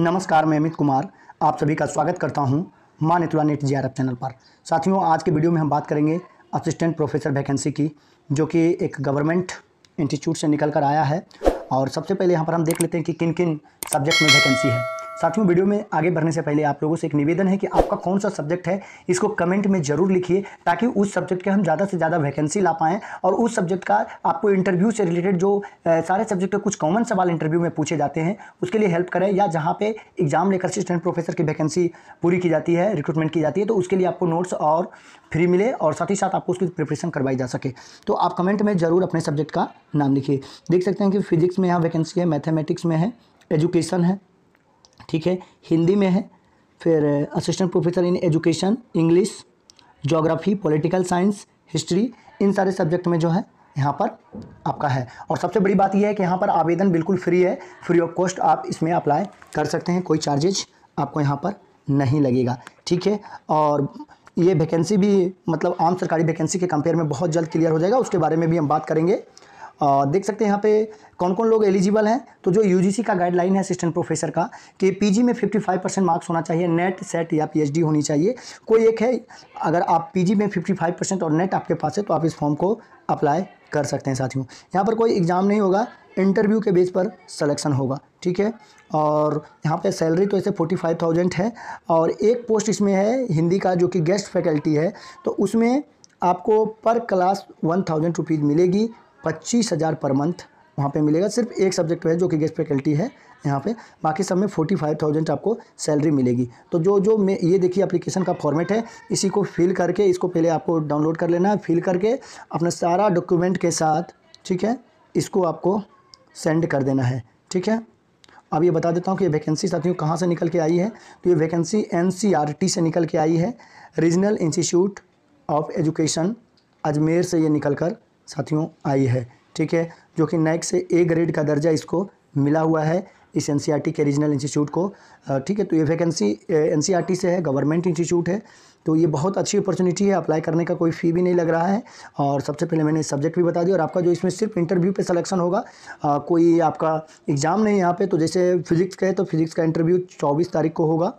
नमस्कार मैं अमित कुमार आप सभी का स्वागत करता हूं माँ नेतुला नेट जी चैनल पर साथियों आज के वीडियो में हम बात करेंगे असिस्टेंट प्रोफेसर वैकेंसी की जो कि एक गवर्नमेंट इंस्टीट्यूट से निकल कर आया है और सबसे पहले यहाँ पर हम देख लेते हैं कि किन किन सब्जेक्ट में वैकेंसी है साथियों वीडियो में आगे बढ़ने से पहले आप लोगों से एक निवेदन है कि आपका कौन सा सब्जेक्ट है इसको कमेंट में जरूर लिखिए ताकि उस सब्जेक्ट के हम ज़्यादा से ज़्यादा वैकेंसी ला पाएँ और उस सब्जेक्ट का आपको इंटरव्यू से रिलेटेड जो सारे सब्जेक्ट के कुछ कॉमन सवाल इंटरव्यू में पूछे जाते हैं उसके लिए हेल्प करें या जहाँ पे एग्जाम लेकर असिस्टेंट प्रोफेसर की वैकेंसी पूरी की जाती है रिक्रूटमेंट की जाती है तो उसके लिए आपको नोट्स और फ्री मिले और साथ ही साथ आपको उसकी प्रिपरेशन करवाई जा सके तो आप कमेंट में ज़रूर अपने सब्जेक्ट का नाम लिखिए देख सकते हैं कि फिजिक्स में यहाँ वैकेंसी है मैथमेटिक्स में है एजुकेशन है ठीक है हिंदी में है फिर assistant professor in education English geography political science history इन सारे सब्जेक्ट में जो है यहाँ पर आपका है और सबसे बड़ी बात यह है कि यहाँ पर आवेदन बिल्कुल फ्री है फ्री ऑफ कॉस्ट आप इसमें अप्लाई कर सकते हैं कोई चार्जेज आपको यहाँ पर नहीं लगेगा ठीक है और ये वैकेंसी भी मतलब आम सरकारी वैकेंसी के कंपेयर में बहुत जल्द क्लियर हो जाएगा उसके बारे में भी हम बात करेंगे देख सकते हैं यहाँ पे कौन कौन लोग एलिजिबल हैं तो जो यूजीसी का गाइडलाइन है असिस्टेंट प्रोफेसर का कि पीजी में 55 परसेंट मार्क्स होना चाहिए नेट सेट या पीएचडी होनी चाहिए कोई एक है अगर आप पीजी में 55 परसेंट और नेट आपके पास है तो आप इस फॉर्म को अप्लाई कर सकते हैं साथियों यहाँ पर कोई एग्ज़ाम नहीं होगा इंटरव्यू के बेस पर सलेक्शन होगा ठीक है और यहाँ पे सैलरी तो ऐसे फोर्टी फाइव थाउजेंड है और एक पोस्ट इसमें है हिंदी का जो कि गेस्ट फैकल्टी है तो उसमें आपको पर क्लास वन थाउजेंड रुपीज़ मिलेगी पच्चीस हज़ार पर मंथ वहाँ पे मिलेगा सिर्फ एक सब्जेक्ट है जो कि गेस्ट फैकल्टी है यहाँ पे बाकी सब में फोर्टी फाइव थाउजेंड आपको सैलरी मिलेगी तो जो जो मैं ये देखिए एप्लीकेशन का फॉर्मेट है इसी को फिल करके इसको पहले आपको डाउनलोड कर लेना है फिल करके अपना सारा डॉक्यूमेंट के साथ ठीक है इसको आपको सेंड कर देना है ठीक है अब ये बता देता हूँ कि ये वैकेंसी साथियों कहाँ से निकल के आई है तो ये वैकेंसी एन e से निकल के आई है Regional Institute of Education Ajmer से ये निकल कर साथियों आई है ठीक है जो कि नैक से ए ग्रेड का दर्जा इसको मिला हुआ है इस एन e के रीजनल इंस्टीट्यूट को ठीक है तो ये वैकेंसी एन e से है गवर्नमेंट इंस्टीट्यूट है तो ये बहुत अच्छी अपॉर्चुनिटी है अप्लाई करने का कोई फ़ी भी नहीं लग रहा है और सबसे पहले मैंने सब्जेक्ट भी बता दिया और आपका जो इसमें सिर्फ इंटरव्यू पे सिलेक्शन होगा आ, कोई आपका एग्ज़ाम नहीं यहाँ पे तो जैसे फिज़िक्स का है तो फिज़िक्स का इंटरव्यू 24 तारीख को होगा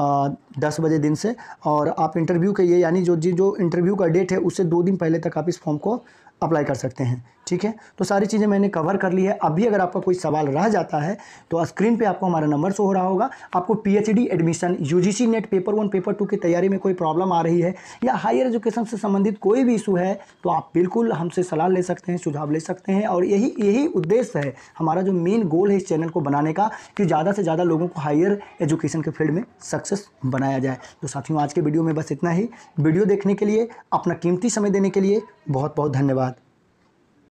आ, दस बजे दिन से और आप इंटरव्यू के ये यानी जो जी जो इंटरव्यू का डेट है उससे दो दिन पहले तक आप इस फॉर्म को अप्लाई कर सकते हैं ठीक है तो सारी चीज़ें मैंने कवर कर ली है अभी अगर आपका कोई सवाल रह जाता है तो स्क्रीन पे आपको हमारा नंबर शो हो रहा होगा आपको PhD admission UGC NET paper one paper two की तैयारी में कोई प्रॉब्लम आ रही है या हायर एजुकेशन से संबंधित कोई भी इशू है तो आप बिल्कुल हमसे सलाह ले सकते हैं सुझाव ले सकते हैं और यही यही उद्देश्य है हमारा जो मेन गोल है इस चैनल को बनाने का कि ज़्यादा से ज़्यादा लोगों को हायर एजुकेशन के फील्ड में सक्सेस बनाया जाए तो साथियों आज के वीडियो में बस इतना ही वीडियो देखने के लिए अपना कीमती समय देने के लिए बहुत बहुत धन्यवाद